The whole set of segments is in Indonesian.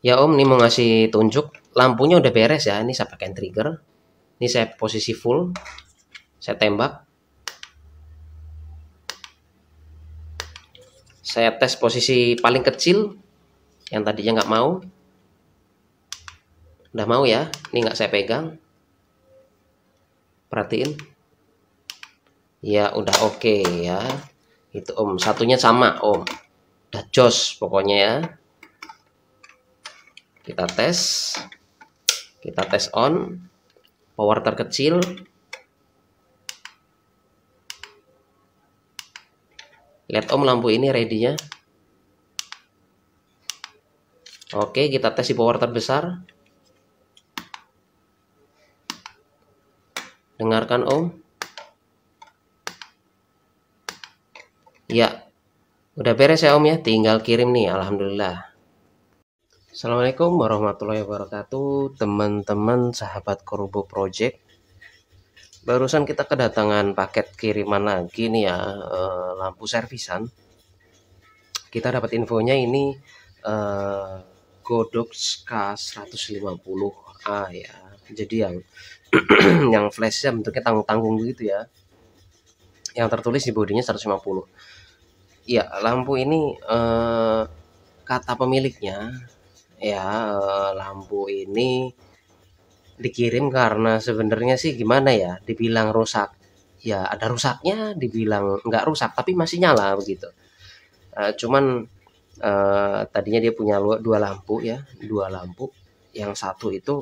ya om ini mau ngasih tunjuk lampunya udah beres ya ini saya pakai trigger ini saya posisi full saya tembak saya tes posisi paling kecil yang tadinya nggak mau udah mau ya ini nggak saya pegang perhatiin ya udah oke okay, ya itu om satunya sama om udah jos pokoknya ya kita tes kita tes on power terkecil lihat om lampu ini ready-nya oke kita tes di power terbesar dengarkan om ya udah beres ya om ya tinggal kirim nih alhamdulillah Assalamualaikum warahmatullahi wabarakatuh Teman-teman sahabat Korubo Project Barusan kita kedatangan paket kiriman lagi nih ya eh, Lampu servisan Kita dapat infonya ini eh, Godox K150A ya Jadi yang yang flashnya bentuknya tanggung-tanggung gitu ya Yang tertulis di bodinya 150 ya lampu ini eh, kata pemiliknya ya eh, lampu ini dikirim karena sebenarnya sih gimana ya dibilang rusak ya ada rusaknya dibilang nggak rusak tapi masih nyala begitu uh, cuman uh, tadinya dia punya dua lampu ya dua lampu yang satu itu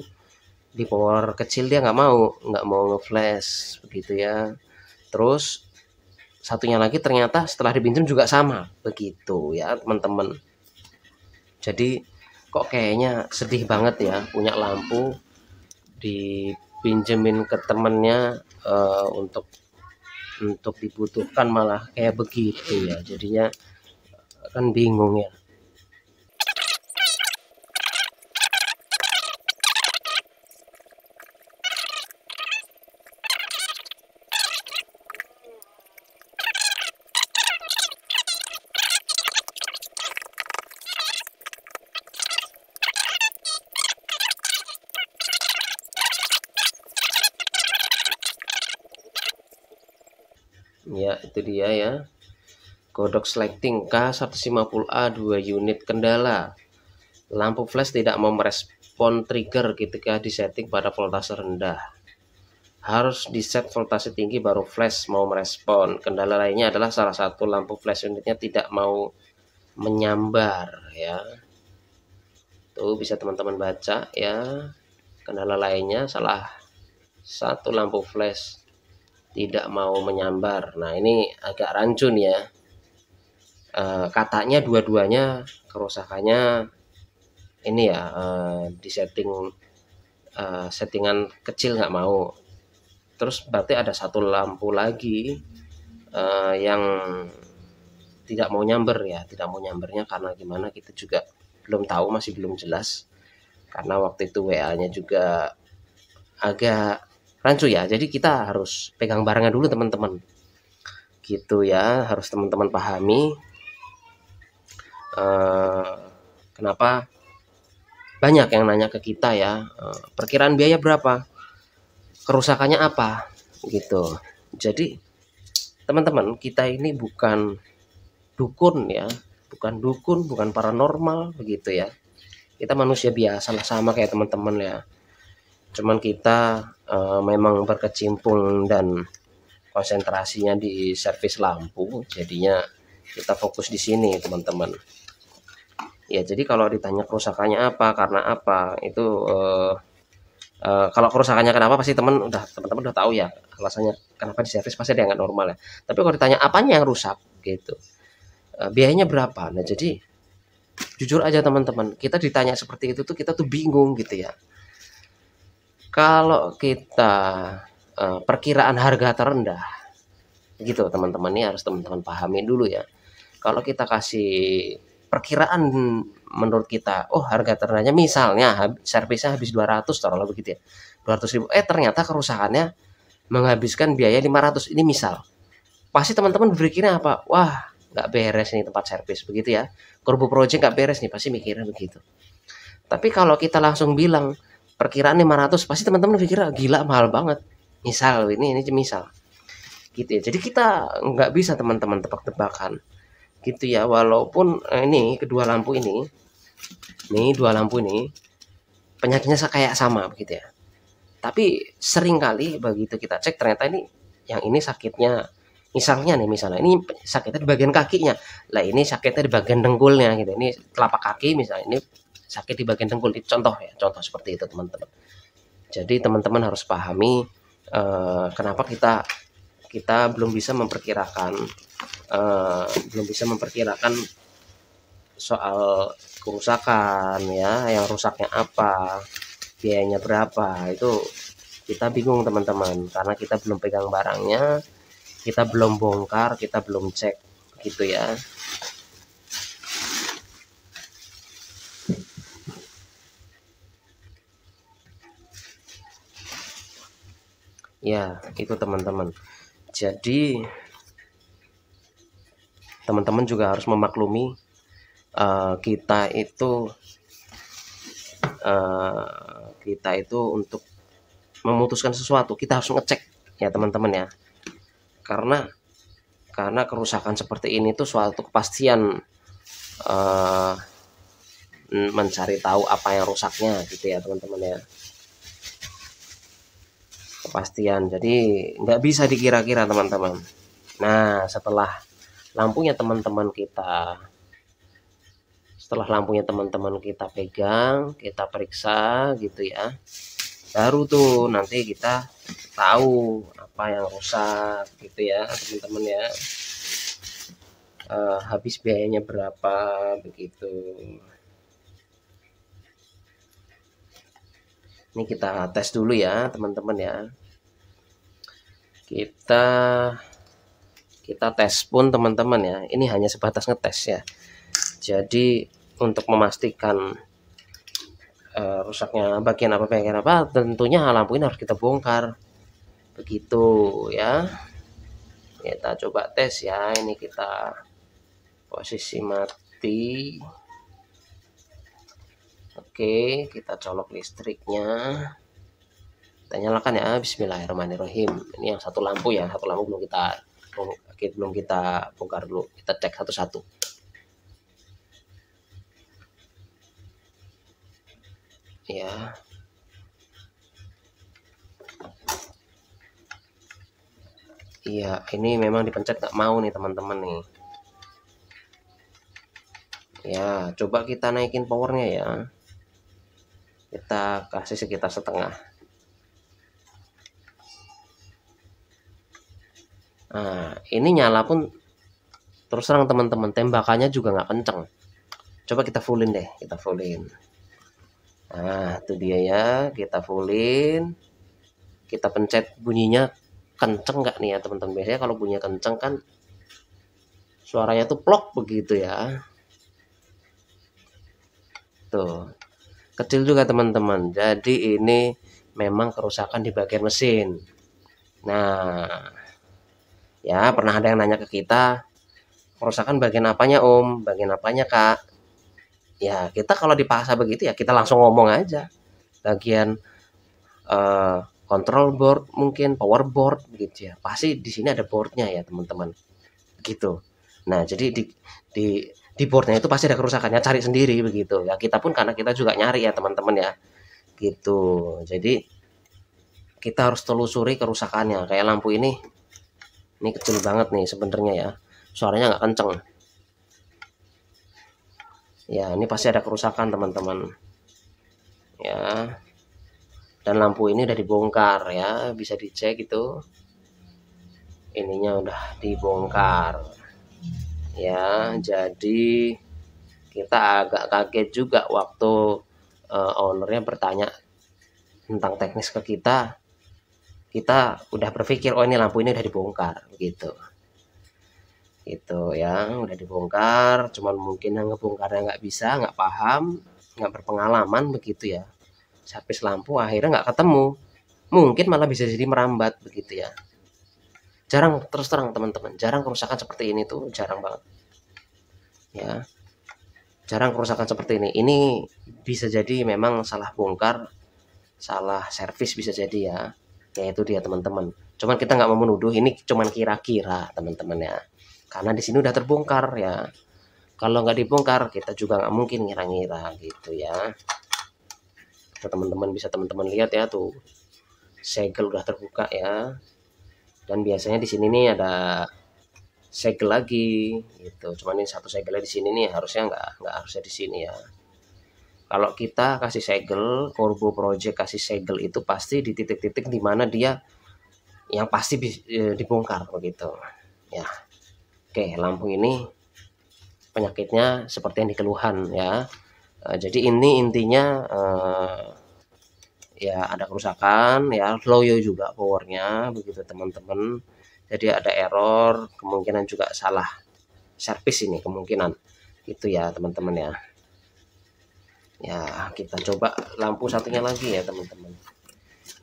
di power kecil dia nggak mau nggak mau ngeflash begitu ya terus satunya lagi ternyata setelah dipinjam juga sama begitu ya teman-teman jadi kok kayaknya sedih banget ya punya lampu dipinjemin ke temennya uh, untuk untuk dibutuhkan malah kayak begitu ya jadinya kan bingung ya ya itu dia ya kodok selecting K150A 2 unit kendala lampu flash tidak mau merespon trigger gitu ketika disetting pada voltase rendah harus diset voltase tinggi baru flash mau merespon kendala lainnya adalah salah satu lampu flash unitnya tidak mau menyambar ya tuh bisa teman-teman baca ya kendala lainnya salah satu lampu flash tidak mau menyambar. Nah, ini agak rancun ya. E, katanya dua-duanya kerusakannya ini ya e, di setting e, settingan kecil nggak mau. Terus berarti ada satu lampu lagi e, yang tidak mau nyamber ya, tidak mau nyambernya karena gimana kita juga belum tahu masih belum jelas karena waktu itu WA-nya juga agak rancu ya jadi kita harus pegang barangnya dulu teman-teman gitu ya harus teman-teman pahami uh, kenapa banyak yang nanya ke kita ya eh, perkiraan biaya berapa kerusakannya apa gitu jadi teman-teman kita ini bukan dukun ya bukan dukun bukan paranormal begitu ya kita manusia biasa sama kayak teman-teman ya cuman kita uh, memang berkecimpung dan konsentrasinya di servis lampu jadinya kita fokus di sini teman-teman ya jadi kalau ditanya kerusakannya apa karena apa itu uh, Uh, kalau kerusakannya kenapa pasti teman udah teman-teman udah tahu ya alasannya kenapa di servis pasti ada yang normal ya tapi kalau ditanya apanya yang rusak gitu uh, biayanya berapa nah jadi jujur aja teman-teman kita ditanya seperti itu tuh kita tuh bingung gitu ya kalau kita uh, perkiraan harga terendah gitu teman-teman ini harus teman-teman pahami dulu ya kalau kita kasih perkiraan menurut kita oh harga terendahnya misalnya servisnya habis 200 taruhlah begitu ya 200 ribu eh ternyata kerusakannya menghabiskan biaya 500 ini misal pasti teman-teman berpikirnya apa wah nggak beres nih tempat servis begitu ya kerupuk project nggak beres nih pasti mikirnya begitu tapi kalau kita langsung bilang perkiraan 500 pasti teman-teman pikir ah, gila mahal banget misal ini ini misal gitu ya jadi kita nggak bisa teman-teman tebak-tebakan gitu ya walaupun eh, ini kedua lampu ini ini dua lampu ini penyakitnya kayak sama begitu ya tapi sering kali begitu kita cek ternyata ini yang ini sakitnya misalnya nih misalnya ini sakitnya di bagian kakinya lah ini sakitnya di bagian dengkulnya gitu ini telapak kaki misalnya ini sakit di bagian tengkulit. itu contoh ya contoh seperti itu teman-teman jadi teman-teman harus pahami uh, kenapa kita kita belum bisa memperkirakan uh, belum bisa memperkirakan soal kerusakan ya yang rusaknya apa biayanya berapa itu kita bingung teman-teman karena kita belum pegang barangnya kita belum bongkar kita belum cek gitu ya ya itu teman-teman jadi teman-teman juga harus memaklumi uh, kita itu uh, kita itu untuk memutuskan sesuatu kita harus ngecek ya teman-teman ya karena karena kerusakan seperti ini itu suatu kepastian uh, mencari tahu apa yang rusaknya gitu ya teman-teman ya kepastian jadi nggak bisa dikira-kira teman-teman nah setelah lampunya teman-teman kita setelah lampunya teman-teman kita pegang kita periksa gitu ya baru tuh nanti kita tahu apa yang rusak gitu ya teman-teman ya uh, habis biayanya berapa begitu ini kita tes dulu ya teman-teman ya kita kita tes pun teman-teman ya ini hanya sebatas ngetes ya jadi untuk memastikan uh, rusaknya bagian apa bagian apa tentunya lampu ini harus kita bongkar begitu ya kita coba tes ya ini kita posisi mati oke kita colok listriknya kita nyalakan ya Bismillahirrahmanirrahim ini yang satu lampu ya satu lampu belum kita belum kita bongkar dulu kita cek satu-satu ya iya ini memang dipencet nggak mau nih teman-teman nih ya coba kita naikin powernya ya kita kasih sekitar setengah Nah, ini nyala pun terus terang teman-teman tembakannya juga nggak kenceng. Coba kita fullin deh, kita fullin. Nah, itu dia ya, kita fullin. Kita pencet bunyinya kenceng nggak nih ya teman-teman. Biasanya kalau bunyinya kenceng kan suaranya tuh plok begitu ya. Tuh. Kecil juga teman-teman. Jadi ini memang kerusakan di bagian mesin. Nah, ya pernah ada yang nanya ke kita kerusakan bagian apanya om bagian apanya kak ya kita kalau dipaksa begitu ya kita langsung ngomong aja bagian uh, control board mungkin power board gitu ya pasti di sini ada boardnya ya teman-teman gitu nah jadi di di di boardnya itu pasti ada kerusakannya cari sendiri begitu ya kita pun karena kita juga nyari ya teman-teman ya gitu jadi kita harus telusuri kerusakannya kayak lampu ini ini kecil banget nih sebenarnya ya suaranya nggak kenceng ya ini pasti ada kerusakan teman-teman ya dan lampu ini udah dibongkar ya bisa dicek itu ininya udah dibongkar ya jadi kita agak kaget juga waktu uh, ownernya bertanya tentang teknis ke kita kita udah berpikir oh ini lampu ini udah dibongkar gitu itu ya udah dibongkar cuman mungkin yang ngebongkarnya nggak bisa nggak paham nggak berpengalaman begitu ya servis lampu akhirnya nggak ketemu mungkin malah bisa jadi merambat begitu ya jarang terus terang teman-teman jarang kerusakan seperti ini tuh jarang banget ya jarang kerusakan seperti ini ini bisa jadi memang salah bongkar salah servis bisa jadi ya ya itu dia teman-teman cuman kita nggak mau menuduh ini cuman kira-kira teman-teman ya karena di sini udah terbongkar ya kalau nggak dibongkar kita juga nggak mungkin ngira-ngira gitu ya teman-teman bisa teman-teman lihat ya tuh segel udah terbuka ya dan biasanya di sini nih ada segel lagi gitu cuman ini satu segelnya di sini nih harusnya nggak nggak harusnya di sini ya kalau kita kasih segel Corbo Project kasih segel itu pasti di titik-titik dimana dia yang pasti e, dibongkar begitu ya oke lambung ini penyakitnya seperti yang dikeluhan ya e, jadi ini intinya e, ya ada kerusakan ya loyo juga powernya begitu teman-teman jadi ada error kemungkinan juga salah servis ini kemungkinan itu ya teman-teman ya ya kita coba lampu satunya lagi ya teman-teman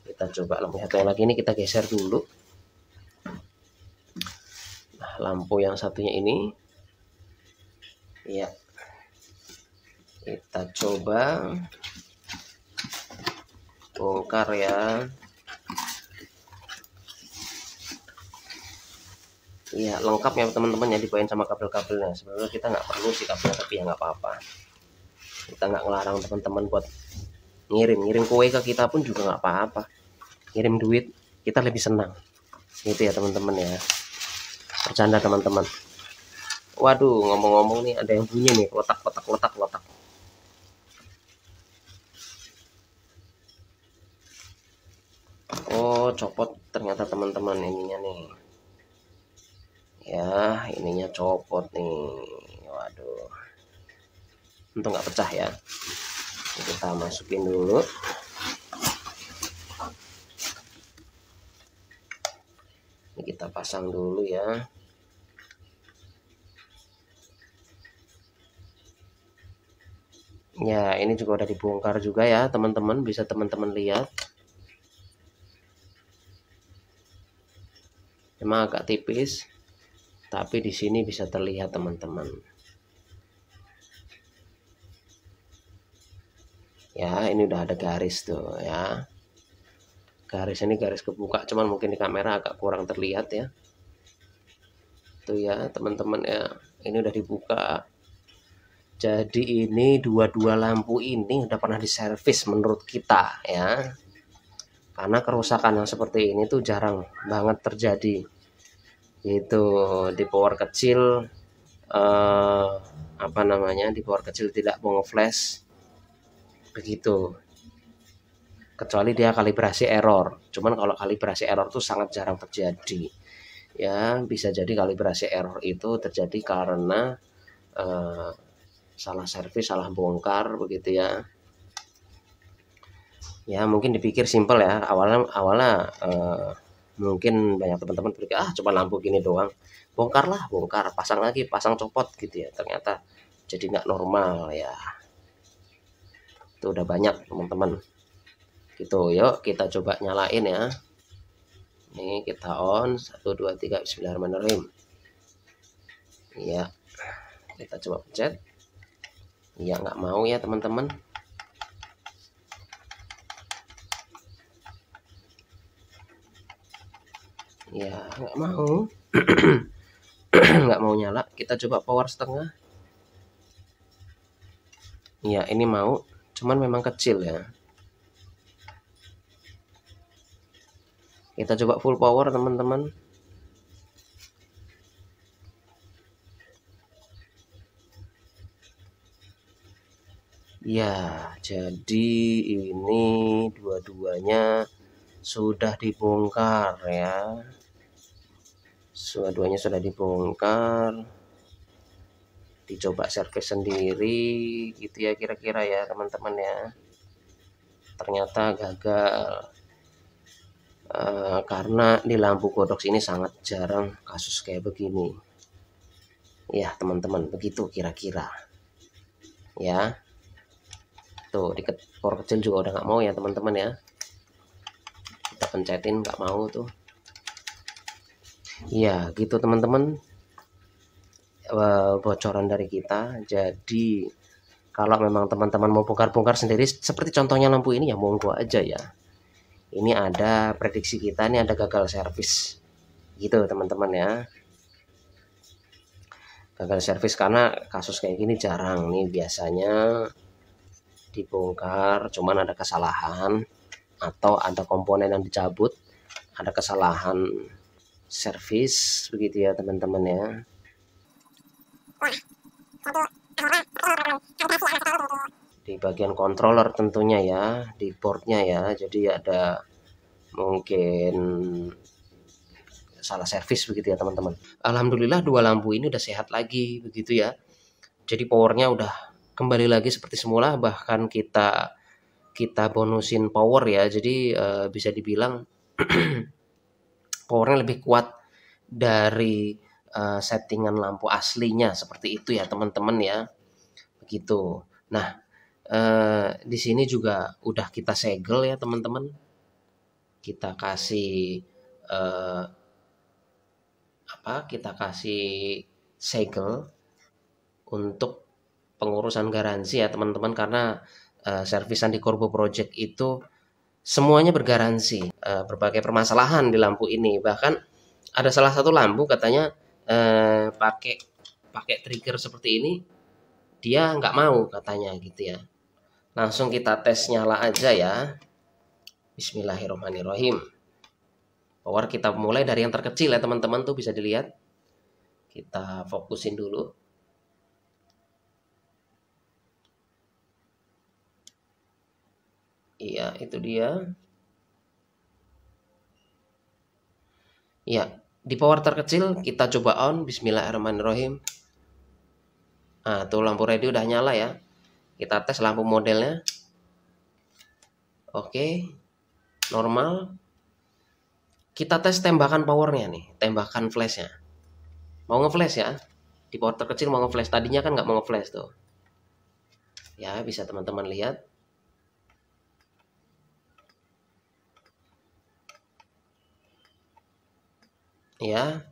kita coba lampu satunya lagi ini kita geser dulu nah, lampu yang satunya ini ya kita coba bongkar ya ya lengkap ya teman-teman ya dibawain sama kabel-kabelnya sebenarnya kita nggak perlu sih kabelnya tapi ya nggak apa-apa kita nggak ngelarang teman-teman buat ngirim ngirim kue ke kita pun juga nggak apa-apa ngirim duit kita lebih senang gitu ya teman-teman ya bercanda teman-teman waduh ngomong-ngomong nih ada yang bunyi nih kotak kotak kotak kotak oh copot ternyata teman-teman ininya nih ya ininya copot nih waduh untuk nggak pecah ya kita masukin dulu ini kita pasang dulu ya ya ini juga udah dibongkar juga ya teman-teman bisa teman-teman lihat memang agak tipis tapi di sini bisa terlihat teman-teman ya ini udah ada garis tuh ya garis ini garis kebuka cuman mungkin di kamera agak kurang terlihat ya tuh ya teman-teman ya ini udah dibuka jadi ini dua-dua lampu ini udah pernah diservis menurut kita ya karena kerusakan yang seperti ini tuh jarang banget terjadi itu di power kecil eh, apa namanya di power kecil tidak mau flash begitu kecuali dia kalibrasi error cuman kalau kalibrasi error itu sangat jarang terjadi ya bisa jadi kalibrasi error itu terjadi karena uh, salah servis salah bongkar begitu ya ya mungkin dipikir simple ya awalnya awalnya uh, mungkin banyak teman-teman berpikir ah coba lampu gini doang bongkarlah bongkar pasang lagi pasang copot gitu ya ternyata jadi nggak normal ya itu udah banyak teman-teman gitu yuk kita coba nyalain ya ini kita on 1 2 3 bismillahirrahmanirrahim iya kita coba pencet iya nggak mau ya teman-teman -teman. Iya, nggak mau nggak mau nyala kita coba power setengah iya ini mau cuman memang kecil ya kita coba full power teman-teman ya jadi ini dua-duanya sudah dibongkar ya dua-duanya sudah dibongkar dicoba servis sendiri gitu ya kira-kira ya teman-teman ya ternyata gagal e, karena di lampu kodok ini sangat jarang kasus kayak begini ya teman-teman begitu kira-kira ya tuh di kor kecil juga udah nggak mau ya teman-teman ya kita pencetin nggak mau tuh ya gitu teman-teman Eh, bocoran dari kita. Jadi kalau memang teman-teman mau bongkar-bongkar sendiri seperti contohnya lampu ini ya monggo aja ya. Ini ada prediksi kita ini ada gagal servis. Gitu teman-teman ya. Gagal servis karena kasus kayak gini jarang nih biasanya dibongkar cuman ada kesalahan atau ada komponen yang dicabut ada kesalahan servis begitu ya teman-teman ya di bagian controller tentunya ya di boardnya ya jadi ada mungkin salah servis begitu ya teman-teman Alhamdulillah dua lampu ini udah sehat lagi begitu ya jadi powernya udah kembali lagi seperti semula bahkan kita kita bonusin power ya jadi e, bisa dibilang powernya lebih kuat dari Eh, settingan lampu aslinya seperti itu ya teman-teman ya begitu nah eh, di sini juga udah kita segel ya teman-teman kita kasih eh, apa kita kasih segel untuk pengurusan garansi ya teman-teman karena eh, servisan di Corbo Project itu semuanya bergaransi eh, berbagai permasalahan di lampu ini bahkan ada salah satu lampu katanya Eh, pakai pakai trigger seperti ini dia nggak mau katanya gitu ya langsung kita tes nyala aja ya Bismillahirrohmanirrohim power kita mulai dari yang terkecil ya teman-teman tuh bisa dilihat kita fokusin dulu iya itu dia iya di power terkecil kita coba on bismillahirrahmanirrahim nah tuh lampu radio udah nyala ya kita tes lampu modelnya oke normal kita tes tembakan powernya nih tembakan flashnya mau ngeflash ya di power terkecil mau ngeflash tadinya kan nggak mau ngeflash tuh ya bisa teman-teman lihat ya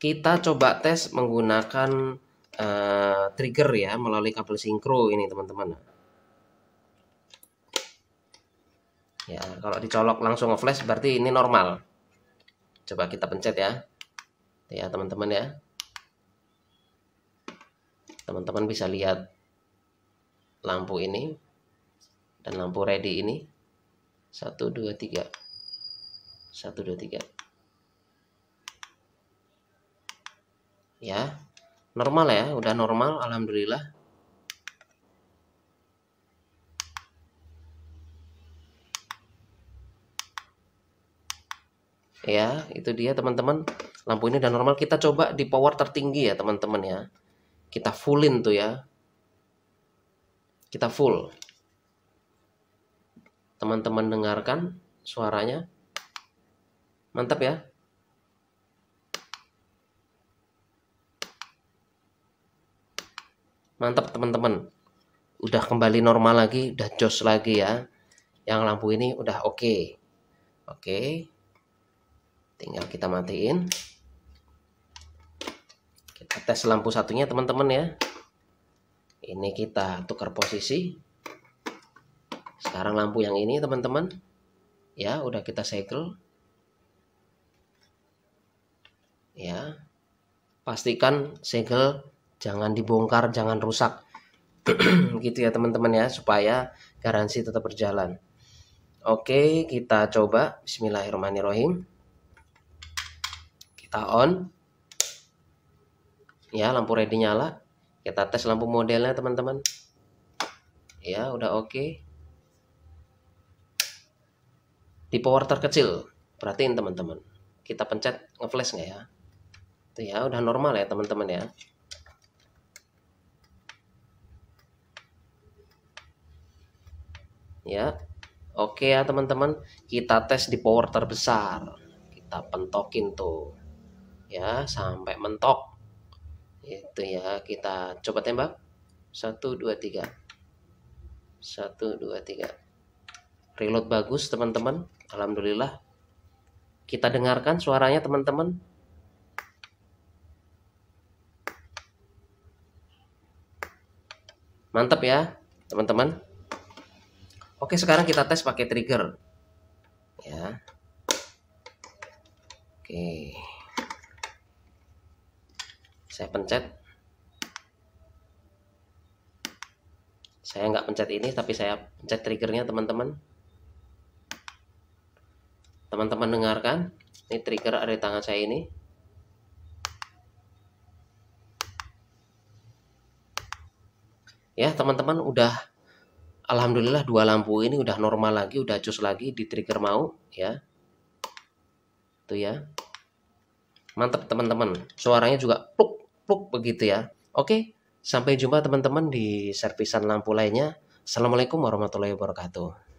kita coba tes menggunakan uh, trigger ya melalui kabel sinkro ini teman-teman ya kalau dicolok langsung ngeflash berarti ini normal coba kita pencet ya ya teman-teman ya teman-teman bisa lihat lampu ini dan lampu ready ini Satu dua tiga, satu dua tiga. ya normal ya udah normal alhamdulillah ya itu dia teman-teman lampu ini udah normal kita coba di power tertinggi ya teman-teman ya kita fullin tuh ya kita full teman-teman dengarkan suaranya mantap ya mantap teman-teman udah kembali normal lagi udah jos lagi ya yang lampu ini udah oke okay. oke okay. tinggal kita matiin kita tes lampu satunya teman-teman ya ini kita tukar posisi sekarang lampu yang ini teman-teman ya udah kita cycle, ya pastikan segel jangan dibongkar jangan rusak gitu ya teman-teman ya supaya garansi tetap berjalan oke kita coba Bismillahirrahmanirrahim kita on ya lampu ready nyala kita tes lampu modelnya teman-teman ya udah oke di power terkecil perhatiin teman-teman kita pencet ngeflash nggak ya itu ya udah normal ya teman-teman ya ya oke ya teman-teman kita tes di power terbesar kita pentokin tuh ya sampai mentok itu ya kita coba tembak 1 2 3 1 2 3 reload bagus teman-teman alhamdulillah kita dengarkan suaranya teman-teman mantap ya teman-teman Oke, sekarang kita tes pakai trigger. Ya. Oke. Saya pencet. Saya nggak pencet ini, tapi saya pencet triggernya, teman-teman. Teman-teman dengarkan. Ini trigger ada di tangan saya ini. Ya, teman-teman udah alhamdulillah dua lampu ini udah normal lagi udah cus lagi di trigger mau ya tuh ya mantap teman-teman suaranya juga pluk pluk begitu ya oke sampai jumpa teman-teman di servisan lampu lainnya assalamualaikum warahmatullahi wabarakatuh